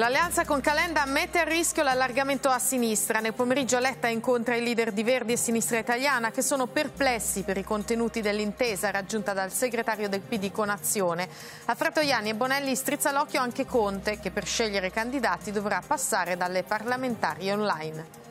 L'alleanza con Calenda mette a rischio l'allargamento a sinistra. Nel pomeriggio Letta incontra i leader di Verdi e Sinistra Italiana che sono perplessi per i contenuti dell'intesa raggiunta dal segretario del PD con Azione. A Fratoiani e Bonelli strizza l'occhio anche Conte che per scegliere candidati dovrà passare dalle parlamentari online.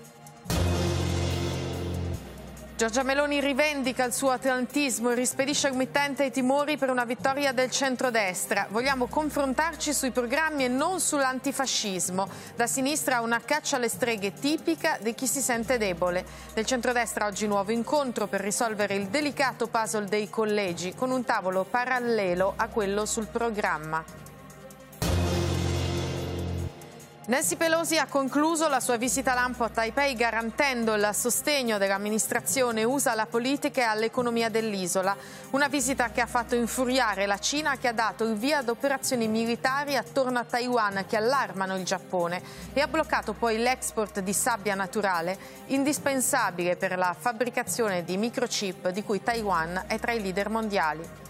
Giorgia Meloni rivendica il suo atlantismo e rispedisce al mittente i timori per una vittoria del centrodestra. Vogliamo confrontarci sui programmi e non sull'antifascismo. Da sinistra una caccia alle streghe tipica di chi si sente debole. Nel centrodestra oggi nuovo incontro per risolvere il delicato puzzle dei collegi con un tavolo parallelo a quello sul programma. Nancy Pelosi ha concluso la sua visita lampo a Taipei garantendo il sostegno dell'amministrazione USA alla politica e all'economia dell'isola. Una visita che ha fatto infuriare la Cina che ha dato il via ad operazioni militari attorno a Taiwan che allarmano il Giappone e ha bloccato poi l'export di sabbia naturale indispensabile per la fabbricazione di microchip di cui Taiwan è tra i leader mondiali.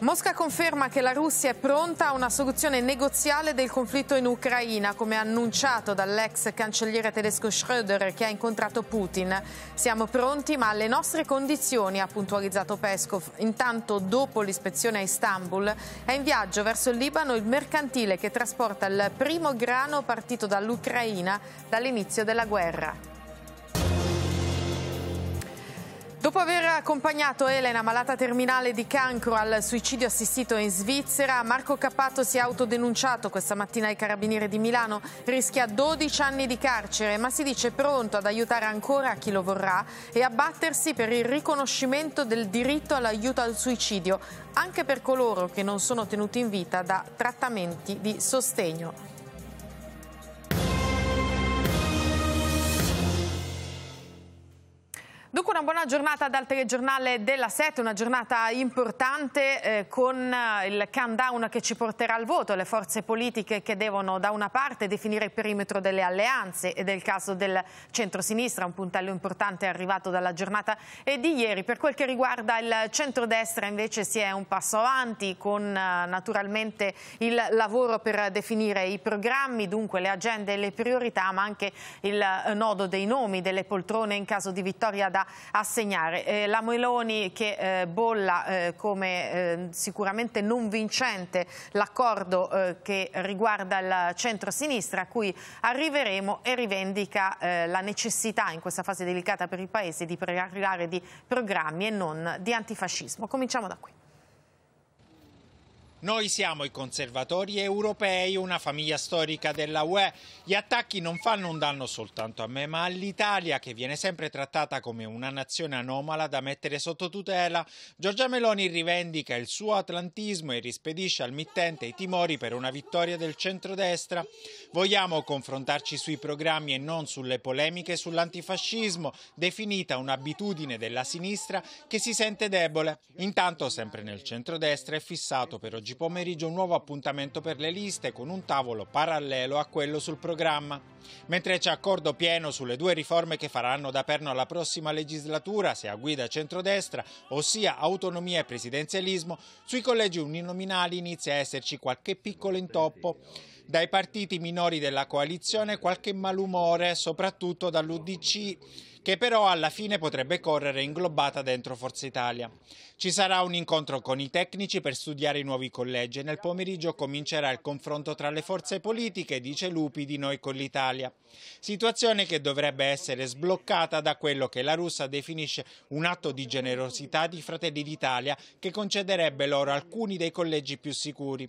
Mosca conferma che la Russia è pronta a una soluzione negoziale del conflitto in Ucraina, come annunciato dall'ex cancelliere tedesco Schröder che ha incontrato Putin. Siamo pronti ma alle nostre condizioni, ha puntualizzato Peskov. Intanto, dopo l'ispezione a Istanbul, è in viaggio verso il Libano il mercantile che trasporta il primo grano partito dall'Ucraina dall'inizio della guerra. Dopo aver accompagnato Elena, malata terminale di cancro, al suicidio assistito in Svizzera, Marco Cappato si è autodenunciato questa mattina ai Carabinieri di Milano. Rischia 12 anni di carcere, ma si dice pronto ad aiutare ancora chi lo vorrà e a battersi per il riconoscimento del diritto all'aiuto al suicidio, anche per coloro che non sono tenuti in vita da trattamenti di sostegno. Dunque una buona giornata dal telegiornale della 7, una giornata importante eh, con eh, il countdown che ci porterà al voto, le forze politiche che devono da una parte definire il perimetro delle alleanze e del caso del centro-sinistra, un puntello importante arrivato dalla giornata di ieri. Per quel che riguarda il centro-destra invece si è un passo avanti con eh, naturalmente il lavoro per definire i programmi, dunque le agende e le priorità, ma anche il eh, nodo dei nomi, delle poltrone in caso di vittoria da assegnare. Eh, la Meloni che eh, bolla eh, come eh, sicuramente non vincente l'accordo eh, che riguarda il centro-sinistra a cui arriveremo e rivendica la necessità in questa fase delicata per il Paese di parlare di programmi e non di antifascismo. Cominciamo da qui. Noi siamo i conservatori europei, una famiglia storica della UE. Gli attacchi non fanno un danno soltanto a me, ma all'Italia che viene sempre trattata come una nazione anomala da mettere sotto tutela. Giorgia Meloni rivendica il suo atlantismo e rispedisce al mittente i timori per una vittoria del centrodestra. Vogliamo confrontarci sui programmi e non sulle polemiche sull'antifascismo, definita un'abitudine della sinistra che si sente debole. Intanto sempre nel centrodestra è fissato per oggi pomeriggio un nuovo appuntamento per le liste con un tavolo parallelo a quello sul programma. Mentre c'è accordo pieno sulle due riforme che faranno da perno alla prossima legislatura, se a guida centrodestra, ossia autonomia e presidenzialismo, sui collegi uninominali inizia a esserci qualche piccolo intoppo. Dai partiti minori della coalizione qualche malumore, soprattutto dall'UDC che però alla fine potrebbe correre inglobata dentro Forza Italia. Ci sarà un incontro con i tecnici per studiare i nuovi collegi e nel pomeriggio comincerà il confronto tra le forze politiche, dice Lupi, di noi con l'Italia. Situazione che dovrebbe essere sbloccata da quello che la russa definisce un atto di generosità di Fratelli d'Italia che concederebbe loro alcuni dei collegi più sicuri.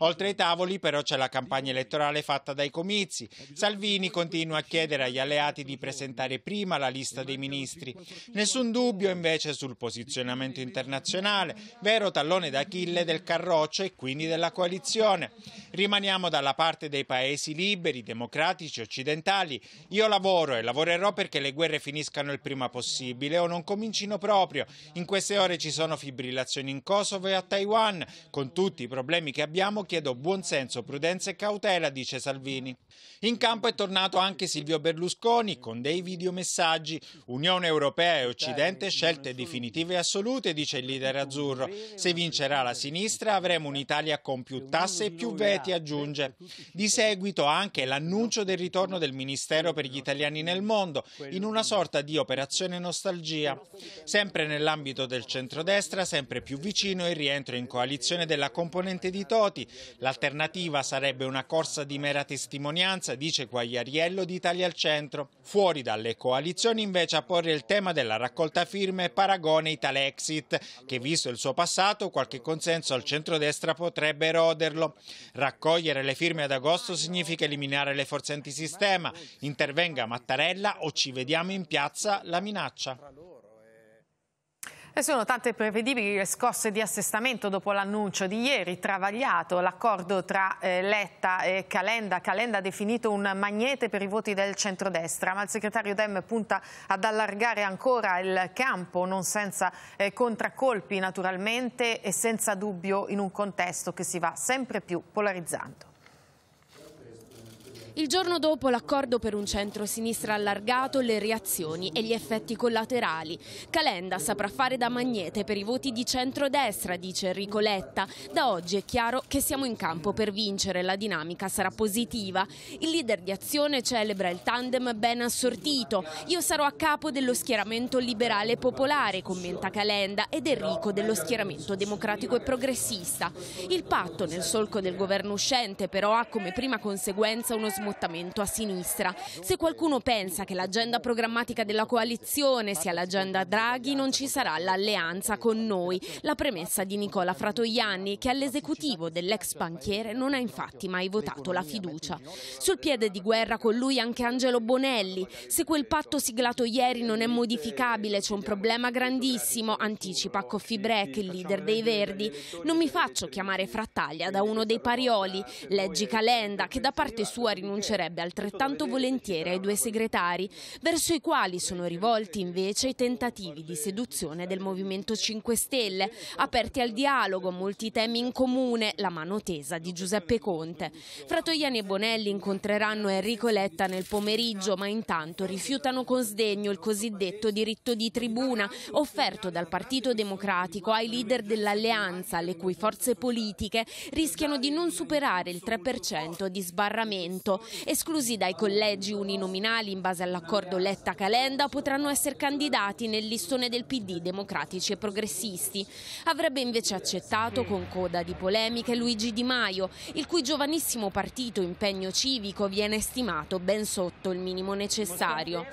Oltre ai tavoli però c'è la campagna elettorale fatta dai comizi. Salvini continua a chiedere agli alleati di presentare prima la lista dei ministri. Nessun dubbio invece sul posizionamento internazionale, vero tallone d'Achille del Carroccio e quindi della coalizione. Rimaniamo dalla parte dei paesi liberi, democratici, occidentali. Io lavoro e lavorerò perché le guerre finiscano il prima possibile o non comincino proprio. In queste ore ci sono fibrillazioni in Kosovo e a Taiwan. Con tutti i problemi che abbiamo chiedo buonsenso, prudenza e cautela, dice Salvini. In campo è tornato anche Silvio Berlusconi con dei videomessaggi sondaggi, Unione Europea e certo, Occidente scelte definitive e assolute, dice il leader azzurro. Se vincerà la sinistra avremo un'Italia con più tasse e più veti, aggiunge. Certo, di seguito anche l'annuncio del ritorno del Ministero per gli italiani nel mondo, in una sorta di operazione nostalgia. Sempre nell'ambito del centrodestra, sempre più vicino il rientro in coalizione della componente di Toti. L'alternativa sarebbe una corsa di mera testimonianza, dice Quagliariello di Italia al Centro. Fuori dalle coalizioni Commissione invece a porre il tema della raccolta firme paragone Italexit, che visto il suo passato qualche consenso al centrodestra potrebbe eroderlo. Raccogliere le firme ad agosto significa eliminare le forze antisistema. Intervenga Mattarella o ci vediamo in piazza la minaccia. E sono tante prevedibili le scosse di assestamento dopo l'annuncio di ieri, travagliato l'accordo tra eh, Letta e Calenda. Calenda ha definito un magnete per i voti del centrodestra, ma il segretario Dem punta ad allargare ancora il campo, non senza eh, contraccolpi naturalmente e senza dubbio in un contesto che si va sempre più polarizzando. Il giorno dopo l'accordo per un centro-sinistra allargato, le reazioni e gli effetti collaterali. Calenda saprà fare da magnete per i voti di centro-destra, dice Enrico Letta. Da oggi è chiaro che siamo in campo per vincere, la dinamica sarà positiva. Il leader di azione celebra il tandem ben assortito. Io sarò a capo dello schieramento liberale popolare, commenta Calenda, ed Enrico dello schieramento democratico e progressista. Il patto nel solco del governo uscente però ha come prima conseguenza uno sbaglio smottamento a sinistra. Se qualcuno pensa che l'agenda programmatica della coalizione sia l'agenda Draghi, non ci sarà l'alleanza con noi. La premessa di Nicola Fratoianni, che all'esecutivo dell'ex banchiere non ha infatti mai votato la fiducia. Sul piede di guerra con lui anche Angelo Bonelli. Se quel patto siglato ieri non è modificabile, c'è un problema grandissimo, anticipa Coffibrec, il leader dei Verdi. Non mi faccio chiamare frattaglia da uno dei parioli. Leggi Calenda, che da parte sua rinuncia rinuncerebbe altrettanto volentieri ai due segretari, verso i quali sono rivolti invece i tentativi di seduzione del Movimento 5 Stelle, aperti al dialogo, molti temi in comune, la mano tesa di Giuseppe Conte. Fratoiani e Bonelli incontreranno Enrico Letta nel pomeriggio, ma intanto rifiutano con sdegno il cosiddetto diritto di tribuna offerto dal Partito Democratico ai leader dell'alleanza, le cui forze politiche rischiano di non superare il 3% di sbarramento, Esclusi dai collegi uninominali in base all'accordo Letta-Calenda potranno essere candidati nel listone del PD democratici e progressisti. Avrebbe invece accettato con coda di polemiche Luigi Di Maio, il cui giovanissimo partito impegno civico viene stimato ben sotto il minimo necessario.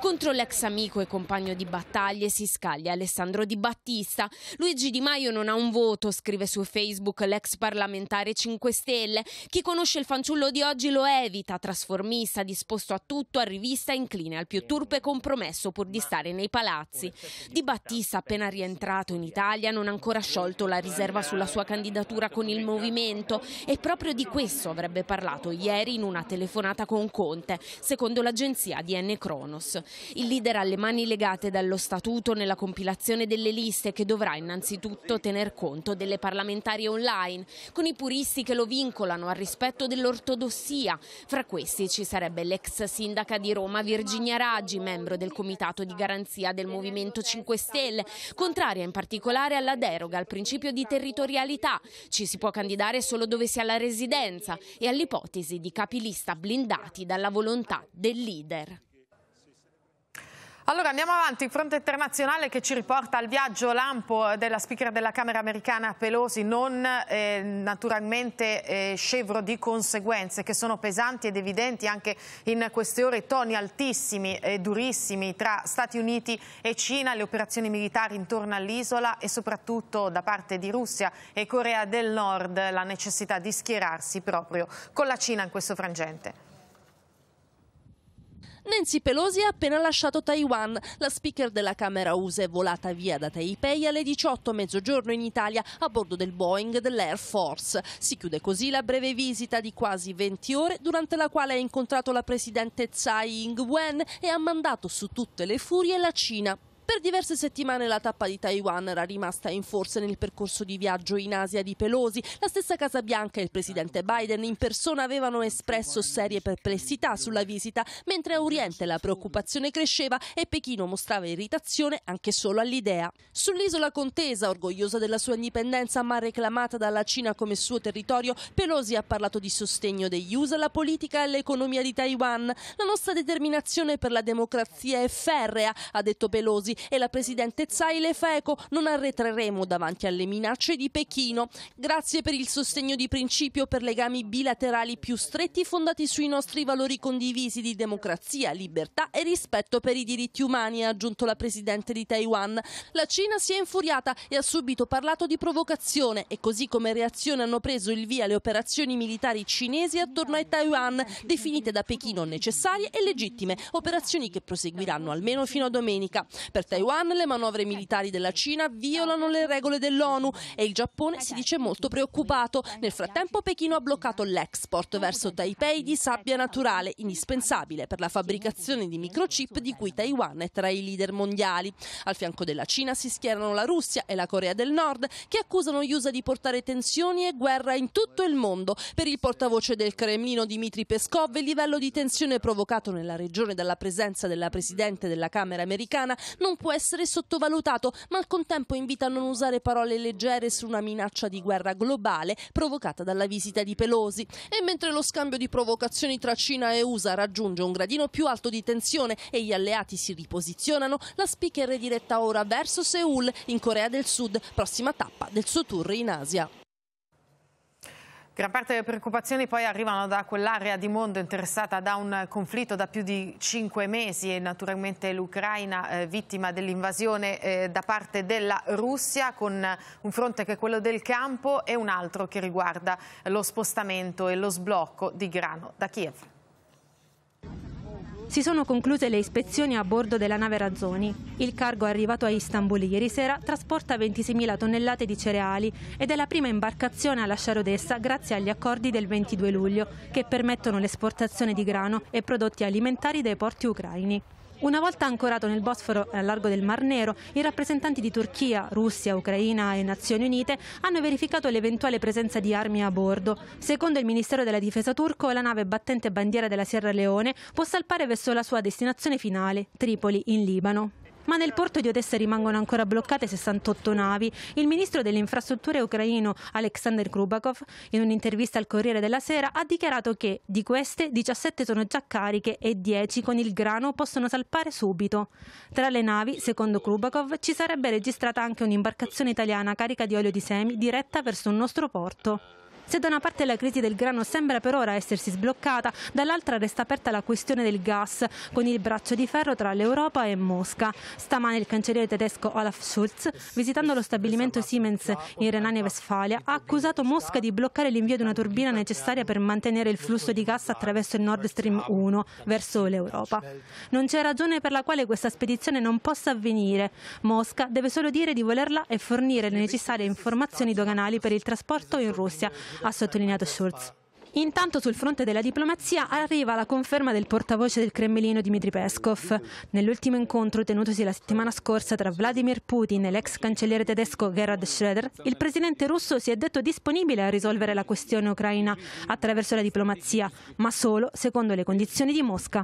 Contro l'ex amico e compagno di battaglie si scaglia Alessandro Di Battista. Luigi Di Maio non ha un voto, scrive su Facebook l'ex parlamentare 5 Stelle. Chi conosce il fanciullo di oggi lo evita vita trasformista, disposto a tutto, arrivista e incline al più turpe compromesso pur di stare nei palazzi. Certo, di Battista, appena rientrato in Italia, non ha ancora sciolto la riserva sulla sua candidatura certo, con il certo. movimento e proprio di questo avrebbe parlato ieri in una telefonata con Conte, secondo l'agenzia DN Kronos. Il leader ha le mani legate dallo statuto nella compilazione delle liste che dovrà innanzitutto tener conto delle parlamentari online, con i puristi che lo vincolano al rispetto dell'ortodossia, fra questi ci sarebbe l'ex sindaca di Roma Virginia Raggi, membro del comitato di garanzia del Movimento 5 Stelle, contraria in particolare alla deroga al principio di territorialità. Ci si può candidare solo dove si ha la residenza e all'ipotesi di capilista blindati dalla volontà del leader. Allora andiamo avanti, il fronte internazionale che ci riporta al viaggio lampo della speaker della Camera americana Pelosi, non eh, naturalmente eh, scevro di conseguenze che sono pesanti ed evidenti anche in queste ore, toni altissimi e durissimi tra Stati Uniti e Cina, le operazioni militari intorno all'isola e soprattutto da parte di Russia e Corea del Nord la necessità di schierarsi proprio con la Cina in questo frangente. Nancy Pelosi ha appena lasciato Taiwan. La speaker della Camera USA è volata via da Taipei alle 18 mezzogiorno in Italia a bordo del Boeing dell'Air Force. Si chiude così la breve visita di quasi 20 ore durante la quale ha incontrato la presidente Tsai Ing-wen e ha mandato su tutte le furie la Cina. Per diverse settimane la tappa di Taiwan era rimasta in forza nel percorso di viaggio in Asia di Pelosi. La stessa Casa Bianca e il presidente Biden in persona avevano espresso serie perplessità sulla visita, mentre a Oriente la preoccupazione cresceva e Pechino mostrava irritazione anche solo all'idea. Sull'isola contesa, orgogliosa della sua indipendenza ma reclamata dalla Cina come suo territorio, Pelosi ha parlato di sostegno degli USA alla politica e all'economia di Taiwan. La nostra determinazione per la democrazia è ferrea, ha detto Pelosi, e la presidente Tsai le fa eco non arretreremo davanti alle minacce di Pechino. Grazie per il sostegno di principio per legami bilaterali più stretti fondati sui nostri valori condivisi di democrazia, libertà e rispetto per i diritti umani, ha aggiunto la presidente di Taiwan. La Cina si è infuriata e ha subito parlato di provocazione e così come reazione hanno preso il via le operazioni militari cinesi attorno a Taiwan, definite da Pechino necessarie e legittime, operazioni che proseguiranno almeno fino a domenica. Per Taiwan, le manovre militari della Cina violano le regole dell'ONU e il Giappone si dice molto preoccupato. Nel frattempo Pechino ha bloccato l'export verso Taipei di sabbia naturale, indispensabile per la fabbricazione di microchip di cui Taiwan è tra i leader mondiali. Al fianco della Cina si schierano la Russia e la Corea del Nord che accusano gli USA di portare tensioni e guerra in tutto il mondo. Per il portavoce del Cremlino Dmitry Peskov il livello di tensione provocato nella regione dalla presenza della Presidente della Camera americana non può essere sottovalutato, ma al contempo invita a non usare parole leggere su una minaccia di guerra globale provocata dalla visita di Pelosi. E mentre lo scambio di provocazioni tra Cina e USA raggiunge un gradino più alto di tensione e gli alleati si riposizionano, la speaker è diretta ora verso Seoul, in Corea del Sud, prossima tappa del suo tour in Asia. Gran parte delle preoccupazioni poi arrivano da quell'area di mondo interessata da un conflitto da più di cinque mesi e naturalmente l'Ucraina eh, vittima dell'invasione eh, da parte della Russia con un fronte che è quello del campo e un altro che riguarda lo spostamento e lo sblocco di grano da Kiev si sono concluse le ispezioni a bordo della nave Razzoni. Il cargo arrivato a Istanbul ieri sera trasporta 26.000 tonnellate di cereali ed è la prima imbarcazione a lasciare Odessa grazie agli accordi del 22 luglio che permettono l'esportazione di grano e prodotti alimentari dai porti ucraini. Una volta ancorato nel Bosforo a largo del Mar Nero, i rappresentanti di Turchia, Russia, Ucraina e Nazioni Unite hanno verificato l'eventuale presenza di armi a bordo. Secondo il Ministero della Difesa turco, la nave battente bandiera della Sierra Leone può salpare verso la sua destinazione finale, Tripoli, in Libano ma nel porto di Odessa rimangono ancora bloccate 68 navi. Il ministro delle infrastrutture ucraino Alexander Krubakov, in un'intervista al Corriere della Sera, ha dichiarato che di queste 17 sono già cariche e 10 con il grano possono salpare subito. Tra le navi, secondo Krubakov, ci sarebbe registrata anche un'imbarcazione italiana carica di olio di semi diretta verso un nostro porto. Se da una parte la crisi del grano sembra per ora essersi sbloccata, dall'altra resta aperta la questione del gas, con il braccio di ferro tra l'Europa e Mosca. Stamane il cancelliere tedesco Olaf Schulz, visitando lo stabilimento Siemens in Renania Westfalia, ha accusato Mosca di bloccare l'invio di una turbina necessaria per mantenere il flusso di gas attraverso il Nord Stream 1 verso l'Europa. Non c'è ragione per la quale questa spedizione non possa avvenire. Mosca deve solo dire di volerla e fornire le necessarie informazioni doganali per il trasporto in Russia, ha sottolineato Schulz. Intanto sul fronte della diplomazia arriva la conferma del portavoce del Cremlino Dmitry Peskov. Nell'ultimo incontro tenutosi la settimana scorsa tra Vladimir Putin e l'ex cancelliere tedesco Gerhard Schröder, il presidente russo si è detto disponibile a risolvere la questione ucraina attraverso la diplomazia, ma solo secondo le condizioni di Mosca.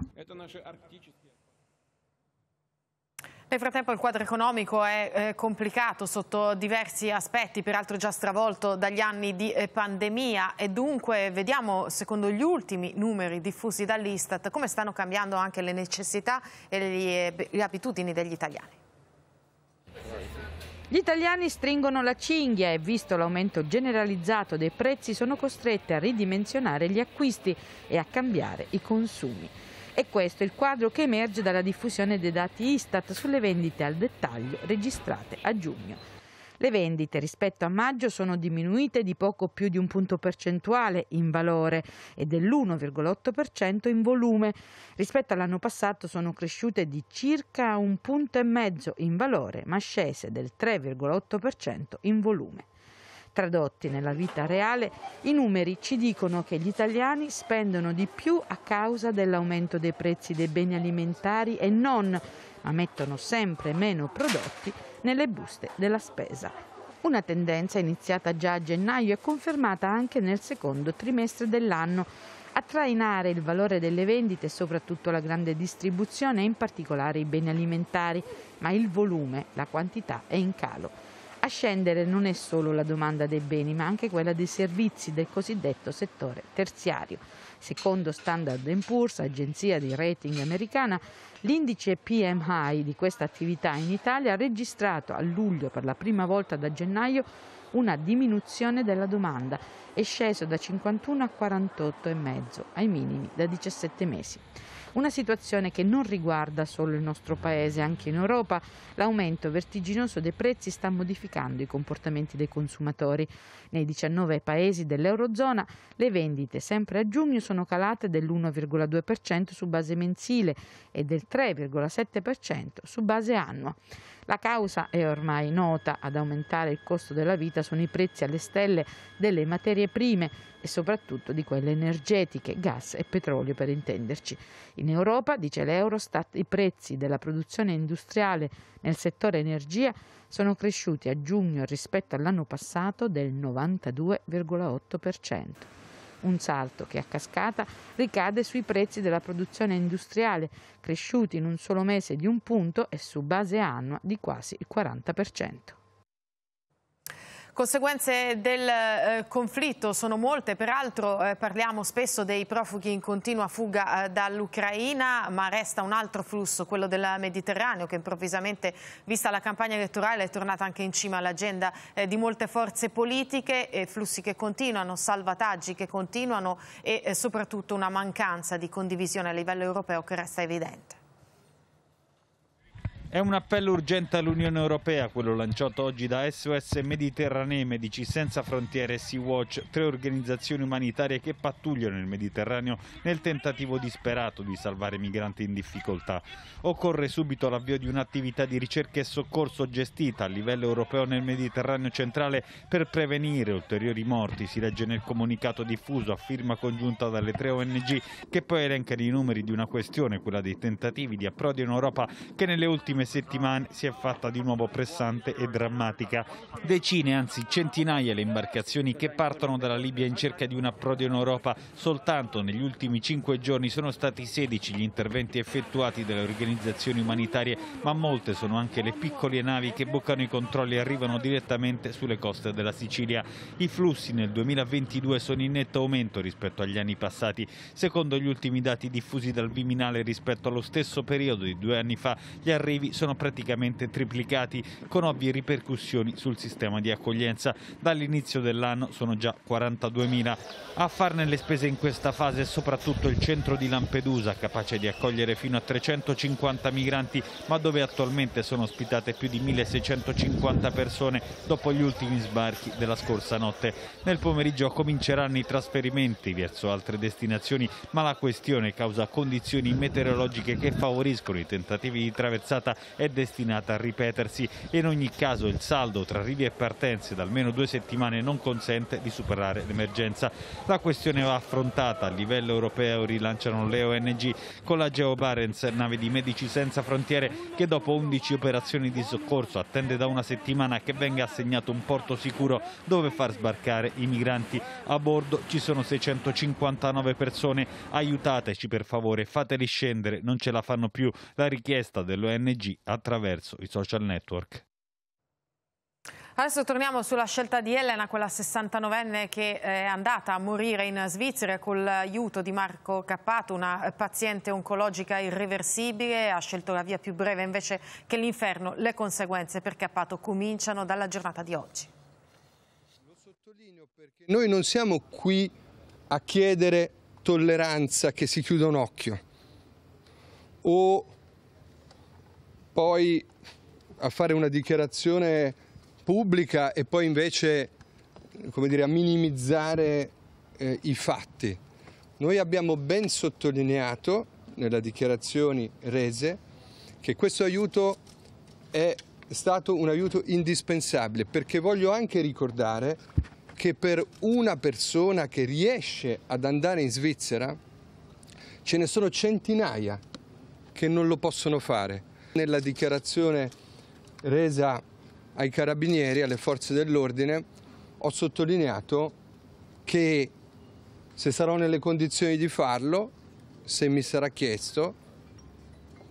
Nel frattempo il quadro economico è eh, complicato sotto diversi aspetti, peraltro già stravolto dagli anni di eh, pandemia e dunque vediamo secondo gli ultimi numeri diffusi dall'Istat come stanno cambiando anche le necessità e le, eh, le abitudini degli italiani. Gli italiani stringono la cinghia e visto l'aumento generalizzato dei prezzi sono costretti a ridimensionare gli acquisti e a cambiare i consumi. E questo è il quadro che emerge dalla diffusione dei dati Istat sulle vendite al dettaglio registrate a giugno. Le vendite rispetto a maggio sono diminuite di poco più di un punto percentuale in valore e dell'1,8% in volume. Rispetto all'anno passato sono cresciute di circa un punto e mezzo in valore, ma scese del 3,8% in volume. Tradotti nella vita reale, i numeri ci dicono che gli italiani spendono di più a causa dell'aumento dei prezzi dei beni alimentari e non, ma mettono sempre meno prodotti nelle buste della spesa. Una tendenza iniziata già a gennaio e confermata anche nel secondo trimestre dell'anno. A trainare il valore delle vendite, soprattutto la grande distribuzione e in particolare i beni alimentari, ma il volume, la quantità è in calo. A scendere non è solo la domanda dei beni, ma anche quella dei servizi del cosiddetto settore terziario. Secondo Standard Poor's, agenzia di rating americana, l'indice PMI di questa attività in Italia ha registrato a luglio per la prima volta da gennaio una diminuzione della domanda, è sceso da 51 a 48,5 ai minimi da 17 mesi. Una situazione che non riguarda solo il nostro paese, anche in Europa l'aumento vertiginoso dei prezzi sta modificando i comportamenti dei consumatori. Nei 19 paesi dell'Eurozona le vendite sempre a giugno sono calate dell'1,2% su base mensile e del 3,7% su base annua. La causa è ormai nota, ad aumentare il costo della vita sono i prezzi alle stelle delle materie prime e soprattutto di quelle energetiche, gas e petrolio per intenderci. In Europa, dice l'Eurostat, i prezzi della produzione industriale nel settore energia sono cresciuti a giugno rispetto all'anno passato del 92,8%. Un salto che a cascata ricade sui prezzi della produzione industriale, cresciuti in un solo mese di un punto e su base annua di quasi il 40%. Conseguenze del eh, conflitto sono molte, peraltro eh, parliamo spesso dei profughi in continua fuga eh, dall'Ucraina, ma resta un altro flusso, quello del Mediterraneo, che improvvisamente, vista la campagna elettorale, è tornata anche in cima all'agenda eh, di molte forze politiche, flussi che continuano, salvataggi che continuano e eh, soprattutto una mancanza di condivisione a livello europeo che resta evidente. È un appello urgente all'Unione Europea, quello lanciato oggi da SOS Mediterranee, Medici Senza Frontiere e Sea-Watch, tre organizzazioni umanitarie che pattugliano il Mediterraneo nel tentativo disperato di salvare migranti in difficoltà. Occorre subito l'avvio di un'attività di ricerca e soccorso gestita a livello europeo nel Mediterraneo centrale per prevenire ulteriori morti, si legge nel comunicato diffuso a firma congiunta dalle tre ONG che poi elenca i numeri di una questione, quella dei tentativi di approdo in Europa che nelle ultime ultime settimane si è fatta di nuovo pressante e drammatica. Decine, anzi centinaia le imbarcazioni che partono dalla Libia in cerca di un approdo in Europa. Soltanto negli ultimi cinque giorni sono stati 16 gli interventi effettuati dalle organizzazioni umanitarie, ma molte sono anche le piccole navi che boccano i controlli e arrivano direttamente sulle coste della Sicilia. I flussi nel 2022 sono in netto aumento rispetto agli anni passati. Secondo gli ultimi dati diffusi dal Viminale rispetto allo stesso periodo di due anni fa, gli arrivi sono praticamente triplicati, con ovvie ripercussioni sul sistema di accoglienza. Dall'inizio dell'anno sono già 42.000. A farne le spese in questa fase è soprattutto il centro di Lampedusa, capace di accogliere fino a 350 migranti, ma dove attualmente sono ospitate più di 1.650 persone dopo gli ultimi sbarchi della scorsa notte. Nel pomeriggio cominceranno i trasferimenti verso altre destinazioni, ma la questione causa condizioni meteorologiche che favoriscono i tentativi di traversata è destinata a ripetersi e in ogni caso il saldo tra arrivi e partenze da almeno due settimane non consente di superare l'emergenza. La questione va affrontata a livello europeo, rilanciano le ONG con la GeoBarents, nave di Medici Senza Frontiere che dopo 11 operazioni di soccorso attende da una settimana che venga assegnato un porto sicuro dove far sbarcare i migranti. A bordo ci sono 659 persone, aiutateci per favore, fateli scendere, non ce la fanno più. La richiesta dell'ONG TG attraverso i social network. Adesso torniamo sulla scelta di Elena, quella 69enne che eh, è andata a morire in Svizzera con l'aiuto di Marco Cappato, una paziente oncologica irreversibile, ha scelto la via più breve invece che l'inferno. Le conseguenze per Cappato cominciano dalla giornata di oggi. Lo sottolineo perché noi non siamo qui a chiedere tolleranza che si chiuda un occhio o poi a fare una dichiarazione pubblica e poi invece come dire, a minimizzare eh, i fatti. Noi abbiamo ben sottolineato nelle dichiarazioni rese che questo aiuto è stato un aiuto indispensabile perché voglio anche ricordare che per una persona che riesce ad andare in Svizzera ce ne sono centinaia che non lo possono fare nella dichiarazione resa ai carabinieri, alle forze dell'ordine, ho sottolineato che se sarò nelle condizioni di farlo, se mi sarà chiesto,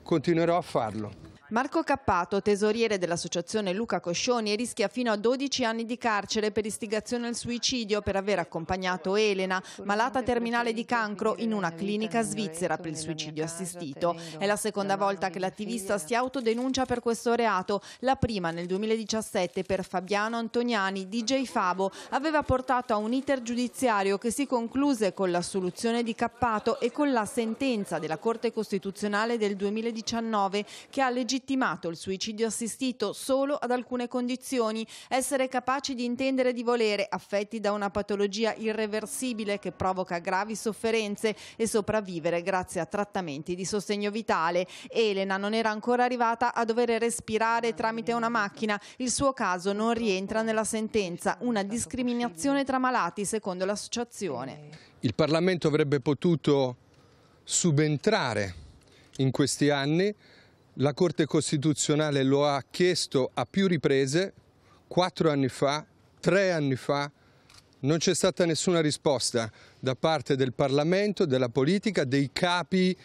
continuerò a farlo. Marco Cappato, tesoriere dell'associazione Luca Coscioni, rischia fino a 12 anni di carcere per istigazione al suicidio per aver accompagnato Elena, malata terminale di cancro, in una clinica svizzera per il suicidio assistito. È la seconda volta che l'attivista si autodenuncia per questo reato, la prima nel 2017 per Fabiano Antoniani, DJ Favo, aveva portato a un iter giudiziario che si concluse con l'assoluzione di Cappato e con la sentenza della Corte Costituzionale del 2019 che ha legittimato legittimato il suicidio assistito solo ad alcune condizioni, essere capaci di intendere di volere, affetti da una patologia irreversibile che provoca gravi sofferenze e sopravvivere grazie a trattamenti di sostegno vitale. Elena non era ancora arrivata a dover respirare tramite una macchina, il suo caso non rientra nella sentenza, una discriminazione tra malati secondo l'associazione. Il Parlamento avrebbe potuto subentrare in questi anni la Corte Costituzionale lo ha chiesto a più riprese, quattro anni fa, tre anni fa, non c'è stata nessuna risposta da parte del Parlamento, della politica, dei capi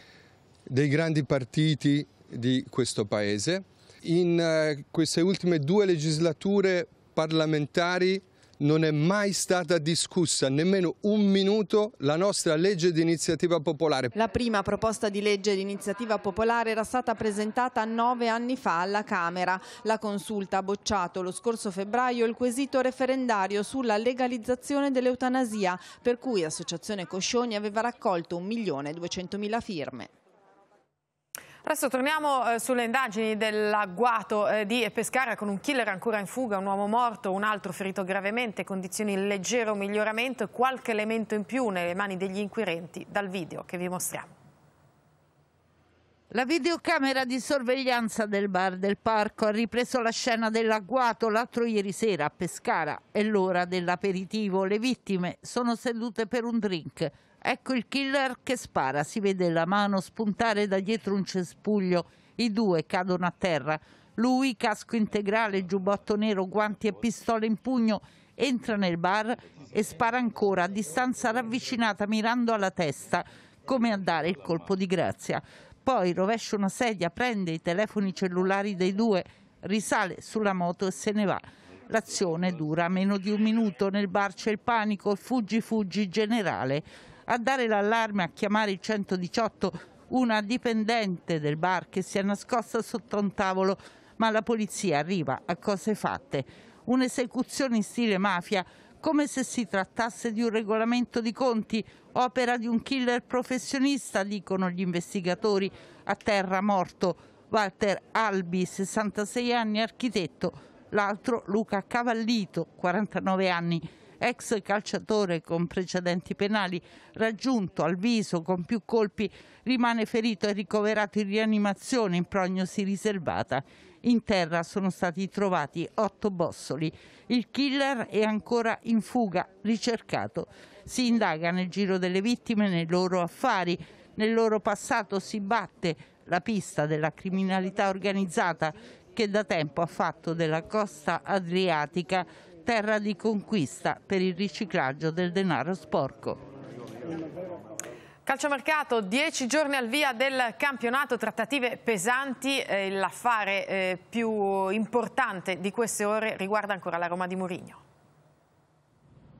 dei grandi partiti di questo Paese. In eh, queste ultime due legislature parlamentari non è mai stata discussa nemmeno un minuto la nostra legge di iniziativa popolare. La prima proposta di legge di iniziativa popolare era stata presentata nove anni fa alla Camera. La consulta ha bocciato lo scorso febbraio il quesito referendario sulla legalizzazione dell'eutanasia, per cui Associazione Coscioni aveva raccolto 1.200.000 firme. Adesso torniamo eh, sulle indagini dell'agguato eh, di Pescara con un killer ancora in fuga, un uomo morto, un altro ferito gravemente, condizioni in leggero miglioramento e qualche elemento in più nelle mani degli inquirenti dal video che vi mostriamo. La videocamera di sorveglianza del bar del parco ha ripreso la scena dell'agguato l'altro ieri sera a Pescara. È l'ora dell'aperitivo. Le vittime sono sedute per un drink. Ecco il killer che spara, si vede la mano spuntare da dietro un cespuglio, i due cadono a terra. Lui, casco integrale, giubbotto nero, guanti e pistola in pugno, entra nel bar e spara ancora a distanza ravvicinata mirando alla testa come a dare il colpo di grazia. Poi rovescia una sedia, prende i telefoni cellulari dei due, risale sulla moto e se ne va. L'azione dura meno di un minuto, nel bar c'è il panico fuggi fuggi generale a dare l'allarme, a chiamare il 118 una dipendente del bar che si è nascosta sotto un tavolo, ma la polizia arriva a cose fatte. Un'esecuzione in stile mafia, come se si trattasse di un regolamento di conti, opera di un killer professionista, dicono gli investigatori, a terra morto. Walter Albi, 66 anni, architetto, l'altro Luca Cavallito, 49 anni, ex calciatore con precedenti penali, raggiunto al viso con più colpi, rimane ferito e ricoverato in rianimazione in prognosi riservata. In terra sono stati trovati otto bossoli. Il killer è ancora in fuga, ricercato. Si indaga nel giro delle vittime, nei loro affari, nel loro passato si batte la pista della criminalità organizzata che da tempo ha fatto della costa adriatica terra di conquista per il riciclaggio del denaro sporco. Calciomercato, dieci giorni al via del campionato, trattative pesanti, eh, l'affare eh, più importante di queste ore riguarda ancora la Roma di Mourinho.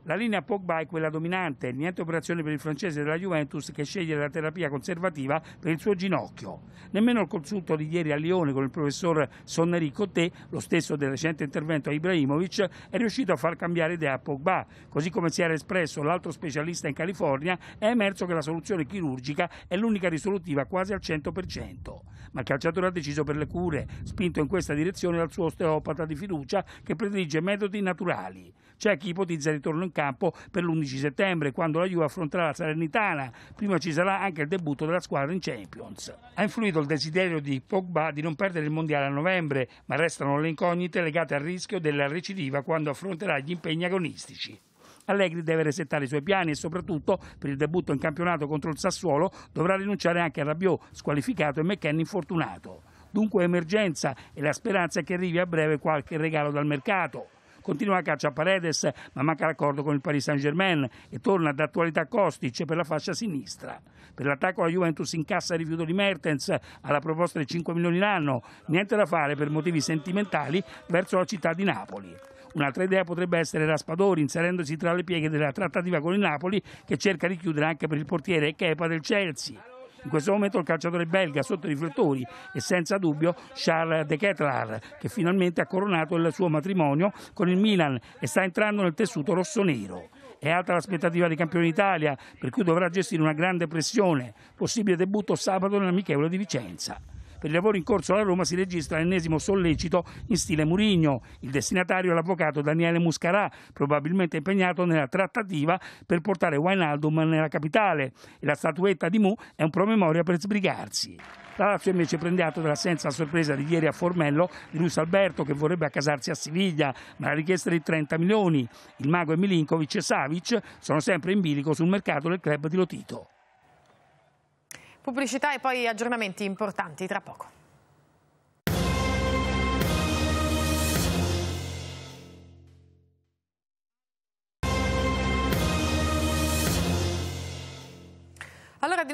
La linea Pogba è quella dominante, niente operazione per il francese della Juventus che sceglie la terapia conservativa per il suo ginocchio. Nemmeno il consulto di ieri a Lione con il professor Sonneri Coté, lo stesso del recente intervento a Ibrahimovic, è riuscito a far cambiare idea a Pogba. Così come si era espresso l'altro specialista in California, è emerso che la soluzione chirurgica è l'unica risolutiva quasi al 100%. Ma il calciatore ha deciso per le cure, spinto in questa direzione dal suo osteopata di fiducia che predilige metodi naturali. C'è chi ipotizza il ritorno in campo per l'11 settembre, quando la Juve affronterà la Salernitana. Prima ci sarà anche il debutto della squadra in Champions. Ha influito il desiderio di Pogba di non perdere il mondiale a novembre, ma restano le incognite legate al rischio della recidiva quando affronterà gli impegni agonistici. Allegri deve resettare i suoi piani e soprattutto per il debutto in campionato contro il Sassuolo dovrà rinunciare anche a Rabiot, squalificato, e McKenna infortunato. Dunque emergenza e la speranza che arrivi a breve qualche regalo dal mercato. Continua la caccia a Paredes, ma manca l'accordo con il Paris Saint-Germain e torna ad attualità Kostic per la fascia sinistra. Per l'attacco la Juventus incassa il rifiuto di Mertens alla proposta di 5 milioni l'anno. Niente da fare per motivi sentimentali verso la città di Napoli. Un'altra idea potrebbe essere Raspadori, inserendosi tra le pieghe della trattativa con il Napoli, che cerca di chiudere anche per il portiere Kepa del Chelsea. In questo momento il calciatore belga sotto i riflettori è senza dubbio Charles De Ketlar, che finalmente ha coronato il suo matrimonio con il Milan e sta entrando nel tessuto rosso-nero. È alta l'aspettativa dei campioni d'Italia, per cui dovrà gestire una grande pressione. Possibile debutto sabato nell'amichevole di Vicenza. Per i lavori in corso alla Roma si registra l'ennesimo sollecito in stile Murigno. Il destinatario è l'avvocato Daniele Muscarà, probabilmente impegnato nella trattativa per portare Wijnaldum nella capitale. E la statuetta di Mu è un promemoria per sbrigarsi. La Lazio invece prende atto dell'assenza a sorpresa di ieri a Formello di Luis Alberto che vorrebbe accasarsi a Siviglia, ma la richiesta è di 30 milioni. Il mago e Milinkovic e Savic sono sempre in bilico sul mercato del club di Lotito. Pubblicità e poi aggiornamenti importanti tra poco.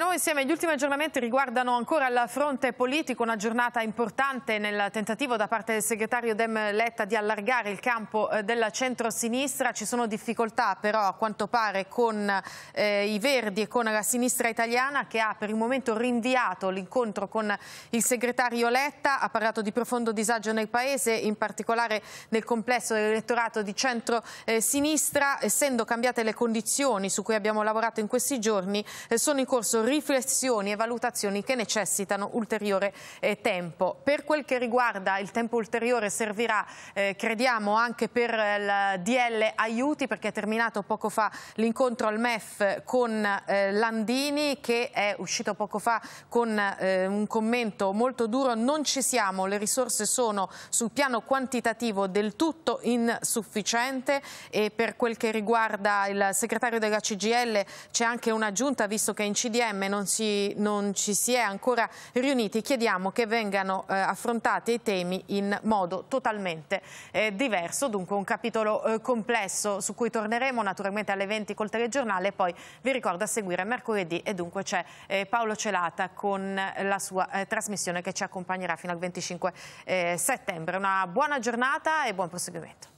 noi insieme agli ultimi aggiornamenti riguardano ancora il fronte politico, una giornata importante nel tentativo da parte del segretario Dem Letta di allargare il campo eh, della centrosinistra, ci sono difficoltà però a quanto pare con eh, i Verdi e con la sinistra italiana che ha per il momento rinviato l'incontro con il segretario Letta, ha parlato di profondo disagio nel paese, in particolare nel complesso dell'elettorato di centrosinistra, essendo cambiate le condizioni su cui abbiamo lavorato in questi giorni, eh, sono in corso rinviato riflessioni e valutazioni che necessitano ulteriore eh, tempo. Per quel che riguarda il tempo ulteriore servirà, eh, crediamo, anche per il DL Aiuti, perché è terminato poco fa l'incontro al MEF con eh, Landini, che è uscito poco fa con eh, un commento molto duro. Non ci siamo, le risorse sono sul piano quantitativo del tutto insufficiente e per quel che riguarda il segretario della CGL c'è anche un'aggiunta, visto che in CDM CGM non, si, non, ci si è ancora riuniti, chiediamo che vengano eh, affrontati i temi in modo totalmente eh, diverso, dunque un capitolo eh, complesso su cui torneremo naturalmente alle 20 col telegiornale e poi vi ricordo a seguire mercoledì e dunque c'è eh, Paolo Celata con la sua eh, trasmissione che ci accompagnerà fino al 25 eh, settembre. Una buona giornata e buon proseguimento.